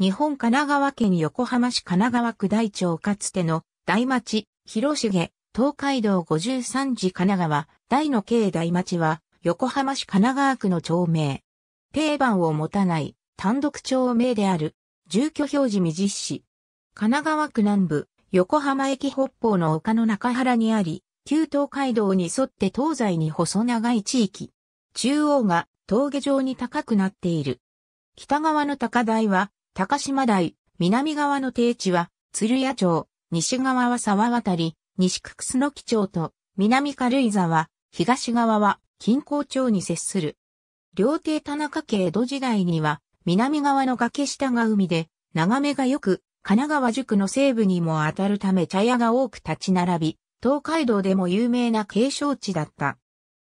日本神奈川県横浜市神奈川区大町かつての大町、広重、東海道53次神奈川、大の境大町は、横浜市神奈川区の町名。定番を持たない単独町名である、住居表示未実施。神奈川区南部、横浜駅北方の丘の中原にあり、旧東海道に沿って東西に細長い地域。中央が峠状に高くなっている。北側の高台は高島台、南側の低地は、鶴屋町、西側は沢渡り、西区楠木町と、南軽井沢、東側は、近郊町に接する。両邸田中家江戸時代には、南側の崖下が海で、眺めが良く、神奈川塾の西部にも当たるため茶屋が多く立ち並び、東海道でも有名な景勝地だった。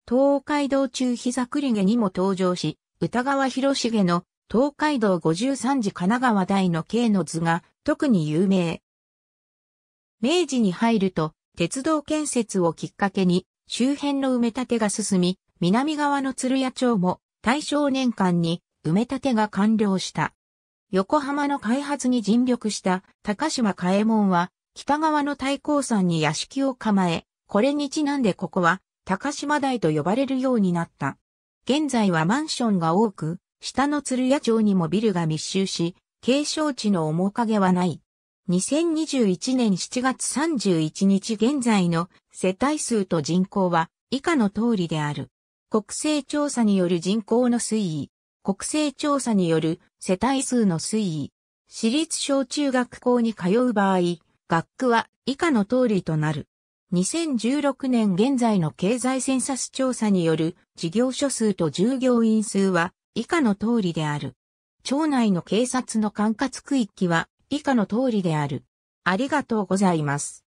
東海道中膝栗毛にも登場し、歌川広重の東海道53次神奈川大の京の図が特に有名。明治に入ると、鉄道建設をきっかけに、周辺の埋め立てが進み、南側の鶴屋町も大正年間に埋め立てが完了した。横浜の開発に尽力した高島嘉右衛門は、北側の太閤山に屋敷を構え、これにちなんでここは高島台と呼ばれるようになった。現在はマンションが多く、下の鶴屋町にもビルが密集し、継承地の面影はない。2021年7月31日現在の世帯数と人口は以下の通りである。国勢調査による人口の推移、国勢調査による世帯数の推移、私立小中学校に通う場合、学区は以下の通りとなる。2016年現在の経済センサス調査による事業所数と従業員数は以下の通りである。町内の警察の管轄区域は以下の通りである。ありがとうございます。